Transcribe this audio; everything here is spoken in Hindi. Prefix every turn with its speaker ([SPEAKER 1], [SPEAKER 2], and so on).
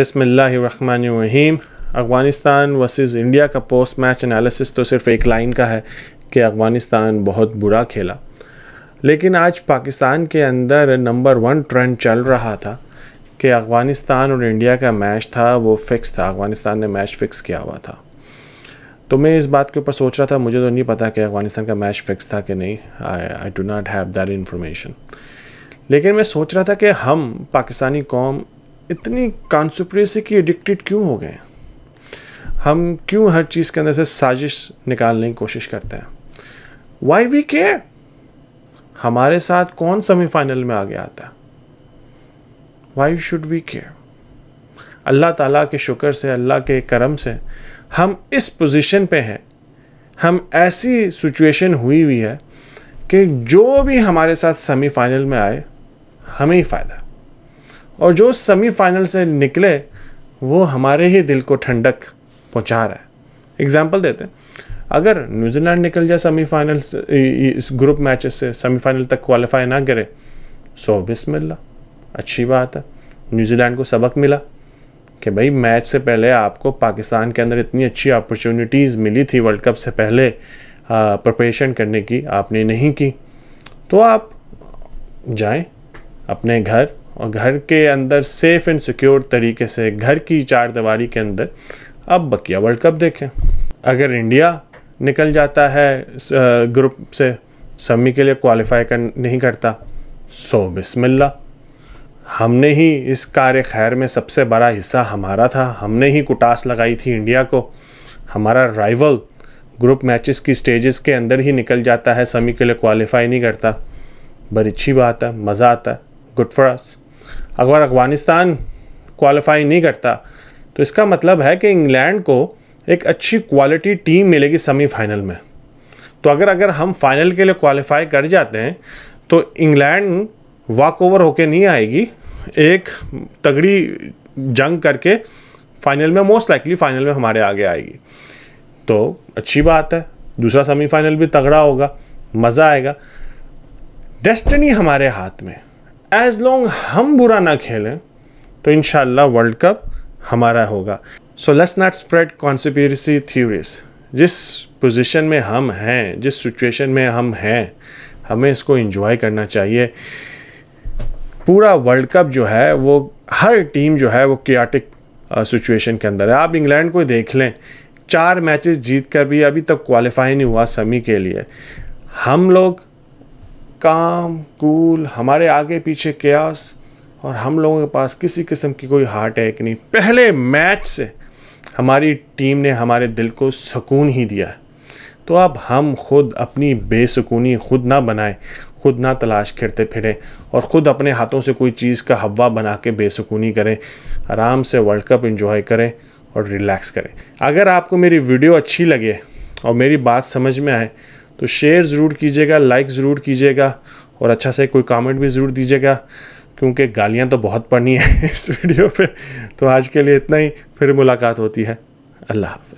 [SPEAKER 1] बिसमीम अफ़गानिस्तान वर्सेज़ इंडिया का पोस्ट मैच एनालिसिस तो सिर्फ एक लाइन का है कि अफ़गानिस्तान बहुत बुरा खेला लेकिन आज पाकिस्तान के अंदर नंबर वन ट्रेंड चल रहा था कि अफ़गानिस्तान और इंडिया का मैच था वो फ़िक्स था अफ़गानिस्तान ने मैच फ़िक्स किया हुआ था तो मैं इस बात के ऊपर सोच रहा था मुझे तो नहीं पता कि अफ़गानिस्तान का मैच फ़िक्स था कि नहीं I do not have that information लेकिन मैं सोच रहा था कि हम पाकिस्तानी कौम इतनी कॉन्सुप्रेसी की एडिक्टेड क्यों हो गए हम क्यों हर चीज़ के अंदर से साजिश निकालने की कोशिश करते हैं वाई वी केयर हमारे साथ कौन सेमीफाइनल में आगे आता है वाई शुड वी केयर अल्लाह ताला के शुक्र से अल्लाह के करम से हम इस पोजीशन पे हैं हम ऐसी सिचुएशन हुई हुई है कि जो भी हमारे साथ सेमीफाइनल में आए हमें ही फ़ायदा और जो सेमीफाइनल से निकले वो हमारे ही दिल को ठंडक पहुंचा रहा है एग्जाम्पल देते हैं अगर न्यूजीलैंड निकल जाए सेमीफाइनल इस ग्रुप मैच से सेमीफाइनल तक क्वालिफाई ना करे सो बिस्मिल्ला अच्छी बात है न्यूजीलैंड को सबक मिला कि भाई मैच से पहले आपको पाकिस्तान के अंदर इतनी अच्छी अपॉर्चुनिटीज़ मिली थी वर्ल्ड कप से पहले प्रपरेशन करने की आपने नहीं की तो आप जाएं अपने घर और घर के अंदर सेफ एंड सिक्योर तरीके से घर की चार दीवारी के अंदर अब बकिया वर्ल्ड कप देखें अगर इंडिया निकल जाता है ग्रुप से सम्मी के लिए क्वालिफाई कर नहीं करता सो बिस्मिल्ला हमने ही इस कार खैर में सबसे बड़ा हिस्सा हमारा था हमने ही कुटास लगाई थी इंडिया को हमारा राइवल ग्रुप मैचेस की स्टेजेस के अंदर ही निकल जाता है समी के लिए क्वालिफाई नहीं करता बड़ी अच्छी बात है मज़ा आता है गुड फॉर अस अगर अफगानिस्तान क्वालिफाई नहीं करता तो इसका मतलब है कि इंग्लैंड को एक अच्छी क्वालिटी टीम मिलेगी सेमीफाइनल में तो अगर अगर हम फाइनल के लिए क्वालिफाई कर जाते हैं तो इंग्लैंड वॉक ओवर होके नहीं आएगी एक तगड़ी जंग करके फाइनल में मोस्ट लाइकली फाइनल में हमारे आगे आएगी तो अच्छी बात है दूसरा सेमीफाइनल भी तगड़ा होगा मज़ा आएगा डेस्टिनी हमारे हाथ में एज लॉन्ग हम बुरा ना खेलें तो इन वर्ल्ड कप हमारा होगा so let's not spread conspiracy theories जिस पोजीशन में हम हैं जिस सिचुएशन में हम हैं हमें इसको इन्जॉय करना चाहिए पूरा वर्ल्ड कप जो है वो हर टीम जो है वो क्रियाटिक सिचुएशन uh, के अंदर है आप इंग्लैंड को देख लें चार मैचेस जीत कर भी अभी तक क्वालिफाई नहीं हुआ समी के लिए हम लोग काम कूल हमारे आगे पीछे क्यास और हम लोगों के पास किसी किस्म की कोई हार्ट अटैक नहीं पहले मैच से हमारी टीम ने हमारे दिल को सुकून ही दिया है तो अब हम खुद अपनी बेसकूनी खुद ना बनाएं खुद ना तलाश करते फिरें और ख़ुद अपने हाथों से कोई चीज़ का हवा बना के बेसकूनी करें आराम से वर्ल्ड कप इन्जॉय करें और रिलैक्स करें अगर आपको मेरी वीडियो अच्छी लगे और मेरी बात समझ में आए तो शेयर ज़रूर कीजिएगा लाइक ज़रूर कीजिएगा और अच्छा से कोई कमेंट भी ज़रूर दीजिएगा क्योंकि गालियाँ तो बहुत पड़नी है इस वीडियो पे तो आज के लिए इतना ही फिर मुलाकात होती है अल्लाह हाफ